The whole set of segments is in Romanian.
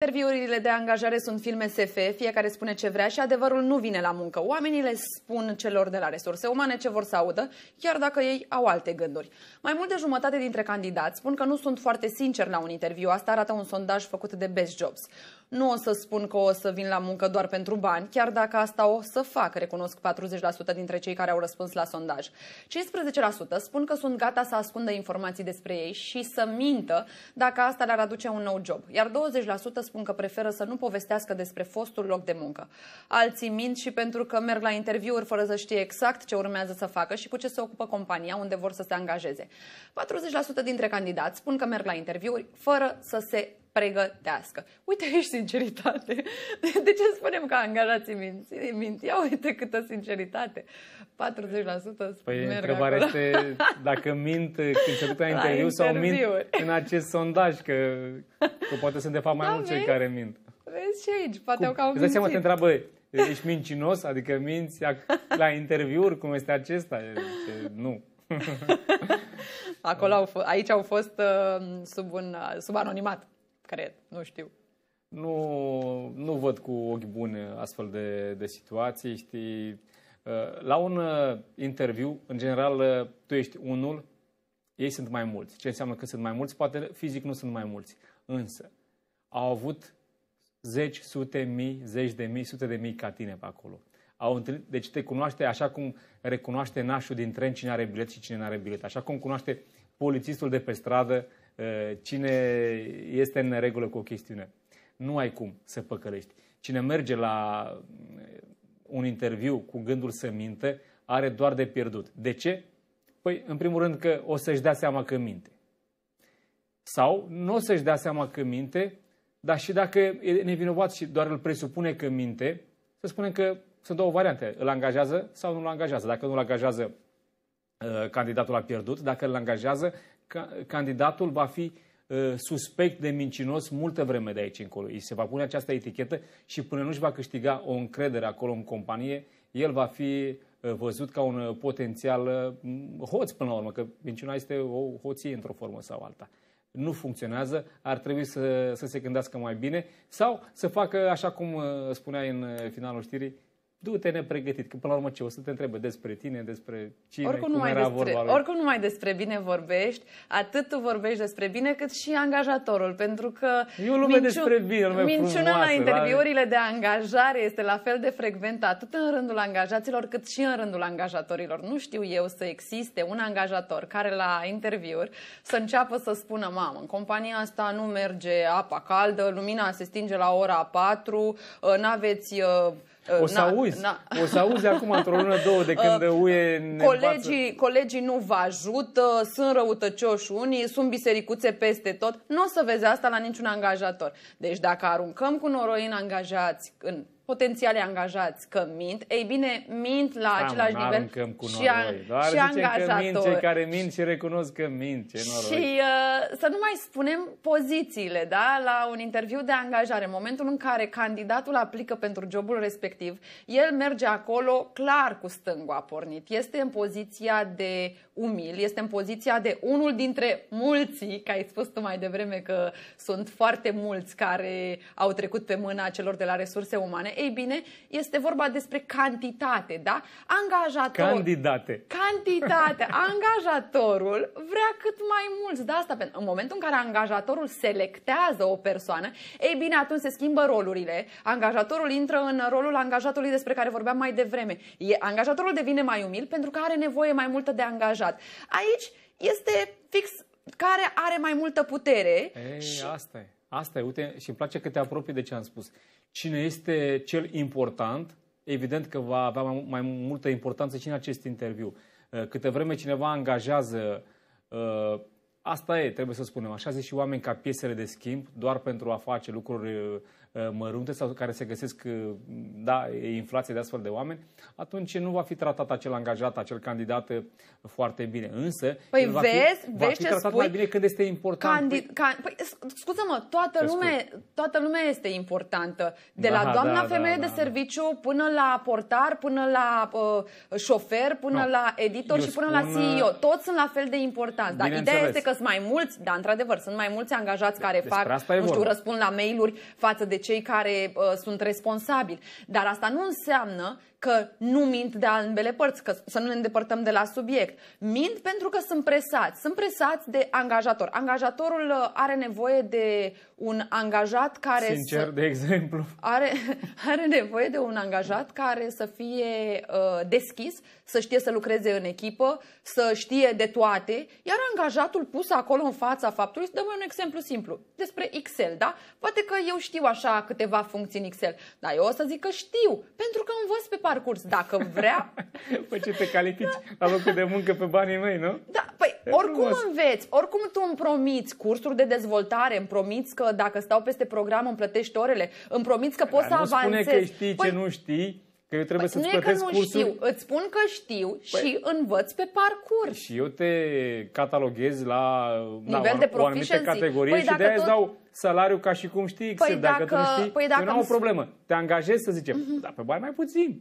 Interviurile de angajare sunt filme SF, fiecare spune ce vrea și adevărul nu vine la muncă. Oamenii le spun celor de la resurse umane ce vor să audă, chiar dacă ei au alte gânduri. Mai mult de jumătate dintre candidați spun că nu sunt foarte sinceri la un interviu. Asta arată un sondaj făcut de Best Jobs. Nu o să spun că o să vin la muncă doar pentru bani, chiar dacă asta o să fac, recunosc 40% dintre cei care au răspuns la sondaj. 15% spun că sunt gata să ascundă informații despre ei și să mintă dacă asta le-ar aduce un nou job, iar 20% spun că preferă să nu povestească despre fostul loc de muncă. Alții mint și pentru că merg la interviuri fără să știe exact ce urmează să facă și cu ce se ocupă compania unde vor să se angajeze. 40% dintre candidați spun că merg la interviuri fără să se pregătească. Uite aici sinceritate. De ce spunem că angajații minți? mint? Ia uite câtă sinceritate. 40% Păi merg întrebarea acolo. este dacă mint când se duc la, la interviu sau mint în acest sondaj, că, că poate sunt de fapt mai da, mulți cei care mint. Vezi și aici, poate Cum? au cam mințit. Seama, te întreabă, ești mincinos? Adică minți la interviuri? Cum este acesta? Zice, nu. Acolo au f- aici au fost uh, sub, un, uh, sub anonimat cred, nu știu. Nu, nu văd cu ochi buni astfel de, de situații, știi. Uh, la un uh, interviu, în general, uh, tu ești unul, ei sunt mai mulți. Ce înseamnă că sunt mai mulți? Poate fizic nu sunt mai mulți, însă au avut zeci, sute, mii, zeci de mii, sute de mii ca tine pe acolo. Au întâlnit, deci te cunoaște așa cum recunoaște nașul din tren cine are bilet și cine nu are bilet, așa cum cunoaște polițistul de pe stradă Eh, cine este în regulă cu o chestiune. Nu ai cum să păcălești. Cine merge la mm, un interviu cu gândul să minte, are doar de pierdut. De ce? Păi, în primul rând că o să-și dea seama că minte. Sau nu o să-și dea seama că minte, dar și dacă e nevinovat și doar îl presupune că minte, să spunem că sunt două variante. Îl angajează sau nu îl angajează. Dacă nu îl angajează, eh, candidatul a pierdut. Dacă îl angajează, candidatul va fi ă, suspect de mincinos multă vreme de aici încolo. Îi se va pune această etichetă și până nu își va câștiga o încredere acolo în companie, el va fi ă, văzut ca un ă, potențial hoț până la urmă, că minciuna este o hoție într-o formă sau alta. Nu funcționează, ar trebui să, să se gândească mai bine sau să facă, așa cum spunea în finalul știrii, du-te nepregătit, că până la urmă ce o să te întrebe despre tine, despre cine, oricum cum nu mai era despre, vorba lui. Oricum nu mai despre bine vorbești, atât tu vorbești despre bine, cât și angajatorul, pentru că e o lume minciun, despre bine, lume minciuna frumoasă, la da. interviurile la... de angajare este la fel de frecventă atât în rândul angajaților, cât și în rândul angajatorilor. Nu știu eu să existe un angajator care la interviuri să înceapă să spună, mamă, în compania asta nu merge apa caldă, lumina se stinge la ora 4, uh, n-aveți uh, o să, na, auzi, na. o să auzi acum într-o lună, două, de când uh, UE ne colegii, învață. colegii nu vă ajută, sunt răutăcioși unii, sunt bisericuțe peste tot. Nu o să vezi asta la niciun angajator. Deci dacă aruncăm cu noroi în angajați în potențiale angajați că mint, ei bine, mint la Stam, același nivel și, a, Doar și angajator. Că mint cei care mint și recunosc că mint, ce noroi. Și uh, să nu mai spunem pozițiile, da? La un interviu de angajare, în momentul în care candidatul aplică pentru jobul respectiv, el merge acolo clar cu stângul a pornit. Este în poziția de umil, este în poziția de unul dintre mulții, că ai spus tu mai devreme că sunt foarte mulți care au trecut pe mâna celor de la resurse umane. Ei bine, este vorba despre cantitate, da? Angajator. Candidate. Cantitate. Angajatorul vrea cât mai mulți da, asta. În momentul în care angajatorul selectează o persoană, ei bine, atunci se schimbă rolurile. Angajatorul intră în rolul angajatului despre care vorbeam mai devreme. E, angajatorul devine mai umil pentru că are nevoie mai multă de angajat adevărat. Aici este fix care are mai multă putere. Ei, și... asta e. Asta e. Uite, și îmi place că te apropii de ce am spus. Cine este cel important, evident că va avea mai, mai multă importanță și în acest interviu. Ă, câte vreme cineva angajează ă, Asta e, trebuie să spunem. Așa zic și oameni ca piesele de schimb, doar pentru a face lucruri uh, uh, mărunte sau care se găsesc, uh, da, e inflație de astfel de oameni, atunci nu va fi tratat acel angajat, acel candidat foarte bine. Însă, păi el va vezi, fi, va fi ce tratat spui, mai bine când este important. păi, can, păi, scuză-mă, toată lumea, toată lumea este importantă. De da, la doamna da, da femeie da, de da, serviciu până la portar, până la uh, șofer, până no, la editor și până spun, la CEO. Toți sunt la fel de importanți. Dar ideea este că sunt mai mulți, da, într-adevăr, sunt mai mulți angajați care Despre fac, nu știu, vorba. răspund la mail-uri față de cei care uh, sunt responsabili. Dar asta nu înseamnă că nu mint de ambele părți, că să nu ne îndepărtăm de la subiect. Mint pentru că sunt presați. Sunt presați de angajator. Angajatorul uh, are nevoie de un angajat care Sincer, să... de exemplu. Are, are nevoie de un angajat care să fie uh, deschis, să știe să lucreze în echipă, să știe de toate, iar angajatul pus acolo în fața faptului, dăm un exemplu simplu, despre Excel, da? Poate că eu știu așa câteva funcții în Excel, dar eu o să zic că știu, pentru că învăț pe parcurs, dacă vrea. păi ce te califici da. la locul de muncă pe banii mei, nu? Da, păi e oricum frumos. înveți, oricum tu îmi promiți cursuri de dezvoltare, îmi promiți că dacă stau peste program îmi plătești orele, îmi promiți că poți da, să nu avansezi. spune că știi păi, ce nu știi, Că eu trebuie păi, să-ți nu e că nu cursuri. știu, îți spun că știu păi, și învăț pe parcurs. Și eu te cataloghez la nivel da, de proficiency. o anumită categorie păi, și de-aia tot... îți dau salariu ca și cum știi Păi, dacă, dacă tu nu știi, păi, dacă eu nu am o problemă. Te angajezi să zicem, uh-huh. dar pe bani mai puțin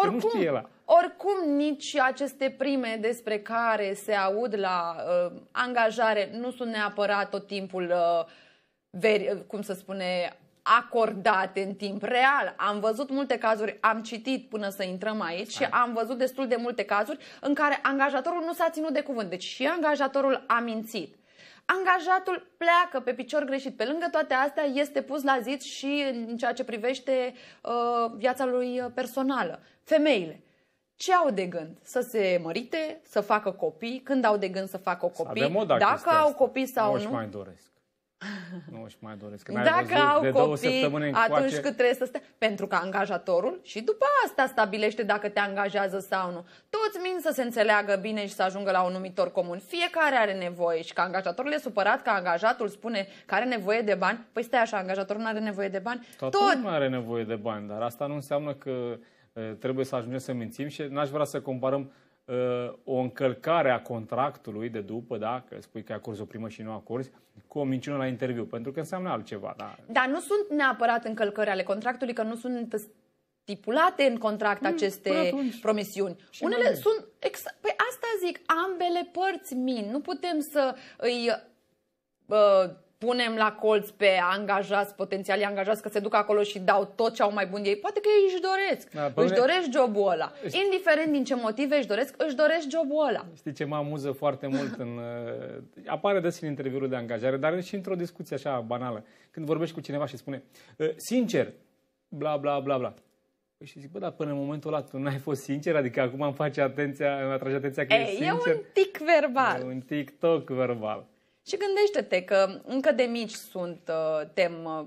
oricum, nu știe la. Oricum, nici aceste prime despre care se aud la uh, angajare nu sunt neapărat tot timpul, uh, veri, uh, cum să spune, acordate în timp real. Am văzut multe cazuri, am citit până să intrăm aici și am văzut destul de multe cazuri în care angajatorul nu s-a ținut de cuvânt. Deci și angajatorul a mințit angajatul pleacă pe picior greșit. Pe lângă toate astea, este pus la zid și în ceea ce privește uh, viața lui uh, personală. Femeile, ce au de gând? Să se mărite, să facă copii, când au de gând să facă copii, să dacă au copii sau nu. Nu mai doresc. Nu își mai doresc. Că Dacă văzut, au de copii, atunci cât trebuie să stea. Pentru că angajatorul și după asta stabilește dacă te angajează sau nu. Toți min să se înțeleagă bine și să ajungă la un numitor comun. Fiecare are nevoie și că angajatorul e supărat că angajatul spune că are nevoie de bani. Păi stai așa, angajatorul nu are nevoie de bani. Toată Tot... nu are nevoie de bani, dar asta nu înseamnă că Eh, trebuie să ajungem să mințim și n-aș vrea să comparăm eh, o încălcare a contractului de după, da, că spui că a curs o primă și nu a curs, cu o minciună la interviu, pentru că înseamnă altceva. Da. Dar nu sunt neapărat încălcări ale contractului, că nu sunt stipulate în contract mm, aceste promisiuni. Și Unele mai... sunt, exact, păi asta zic, ambele părți min. Nu putem să îi uh, punem la colț pe angajați, potențialii angajați, că se duc acolo și dau tot ce au mai bun de ei. Poate că ei își doresc. Da, își mine... doresc jobul ăla. Știi... Indiferent din ce motive își doresc, își doresc jobul ăla. Știi ce mă amuză foarte mult? În, uh, apare des în interviurile de angajare, dar și într-o discuție așa banală. Când vorbești cu cineva și spune, uh, sincer, bla, bla, bla, bla. Păi și zic, bă, dar până în momentul ăla tu n-ai fost sincer? Adică acum îmi face atenția, îmi atrage atenția că e, e sincer? E un tic verbal. E un TikTok verbal. Și gândește-te că încă de mici sunt, uh, tem, uh,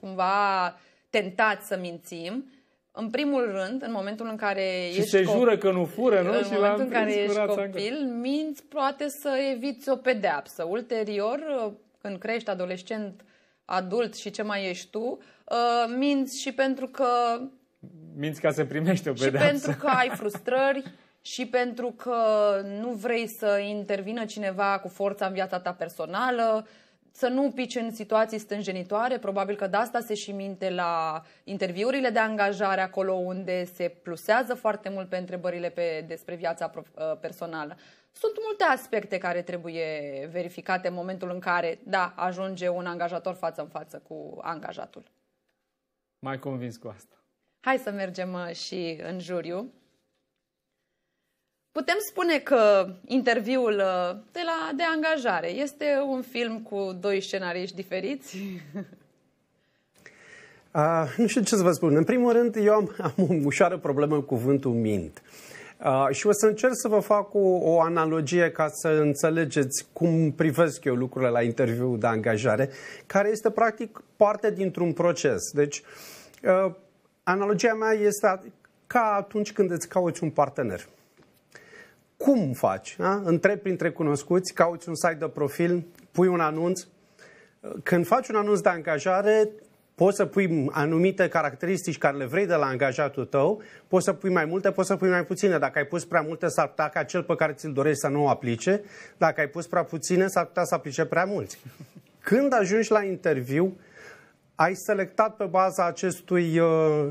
cumva tentat să mințim, în primul rând, în momentul în care și ești se copil, jură că nu fură, nu? În și momentul în care ești copil, încă. minți poate să eviți o pedeapsă. Ulterior, uh, când crești adolescent, adult și ce mai ești tu, minți și pentru că... Minți ca să primești o pedeapsă. Și pentru că ai frustrări, și pentru că nu vrei să intervină cineva cu forța în viața ta personală, să nu pici în situații stânjenitoare, probabil că de asta se și minte la interviurile de angajare, acolo unde se plusează foarte mult pe întrebările pe, despre viața ă, personală. Sunt multe aspecte care trebuie verificate în momentul în care, da, ajunge un angajator față în față cu angajatul. Mai convins cu asta. Hai să mergem ă, și în juriu. Putem spune că interviul uh, de la de angajare este un film cu doi scenariști diferiți? Uh, nu știu ce să vă spun. În primul rând, eu am, am o ușoară problemă cu cuvântul mint. Uh, și o să încerc să vă fac o, o analogie ca să înțelegeți cum privesc eu lucrurile la interviu de angajare, care este practic parte dintr-un proces. Deci, uh, analogia mea este ca atunci când îți cauți un partener cum faci? Da? Întrebi printre cunoscuți, cauți un site de profil, pui un anunț. Când faci un anunț de angajare, poți să pui anumite caracteristici care le vrei de la angajatul tău, poți să pui mai multe, poți să pui mai puține. Dacă ai pus prea multe, s-ar putea ca cel pe care ți-l dorești să nu o aplice. Dacă ai pus prea puține, s-ar putea să aplice prea mulți. Când ajungi la interviu, ai selectat pe baza acestui, uh,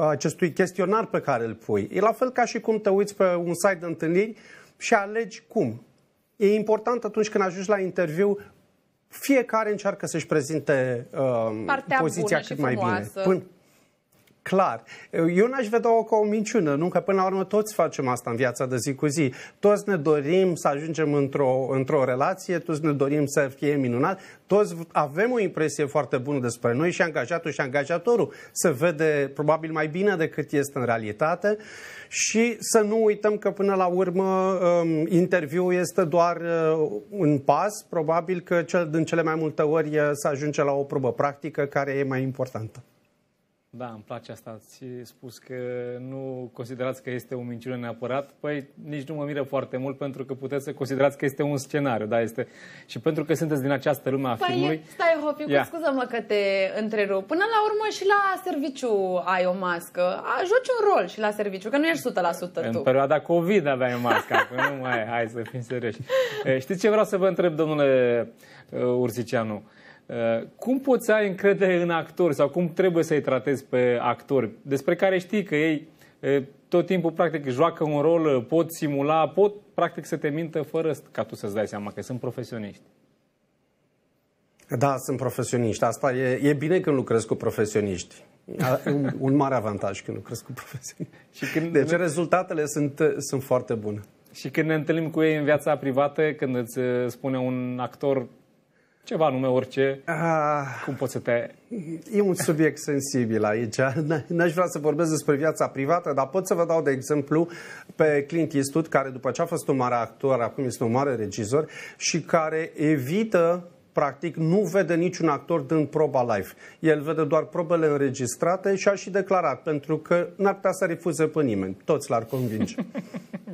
acestui chestionar pe care îl pui. E la fel ca și cum te uiți pe un site de întâlniri și alegi cum. E important atunci când ajungi la interviu fiecare încearcă să-și prezinte uh, poziția cât mai bine. Până, clar. Eu n-aș vedea-o ca o minciună, nu? Că până la urmă toți facem asta în viața de zi cu zi. Toți ne dorim să ajungem într-o, într-o relație, toți ne dorim să fie minunat, toți avem o impresie foarte bună despre noi și angajatul și angajatorul se vede probabil mai bine decât este în realitate și să nu uităm că până la urmă um, interviul este doar uh, un pas, probabil că cel, din cele mai multe ori uh, să ajunge la o probă practică care e mai importantă. Da, îmi place asta. Ați spus că nu considerați că este o minciună neapărat. Păi nici nu mă miră foarte mult pentru că puteți să considerați că este un scenariu. Da, este... Și pentru că sunteți din această lume a păi, filmului... stai, Hopi, yeah. scuză-mă că te întrerup. Până la urmă și la serviciu ai o mască. A, joci un rol și la serviciu, că nu ești 100% tu. În perioada COVID aveai o mască, nu mai hai să fim serioși. Știți ce vreau să vă întreb, domnule Ursicianu? Uh, Uh, cum poți să ai încredere în actori sau cum trebuie să-i tratezi pe actori, despre care știi că ei uh, tot timpul practic joacă un rol, uh, pot simula, pot practic să te mintă fără ca tu să-ți dai seama că sunt profesioniști? Da, sunt profesioniști. Asta e, e bine când lucrez cu profesioniști. Un, un mare avantaj când lucrez cu profesioniști. Și când... Deci rezultatele sunt, sunt foarte bune. Și când ne întâlnim cu ei în viața privată, când îți spune un actor ceva nume, orice, ah, cum poți să te... E un subiect sensibil aici. N-aș vrea să vorbesc despre viața privată, dar pot să vă dau de exemplu pe Clint Eastwood, care după ce a fost un mare actor, acum este un mare regizor și care evită practic nu vede niciun actor dând proba live. El vede doar probele înregistrate și a și declarat, pentru că n-ar putea să refuze pe nimeni. Toți l-ar convinge.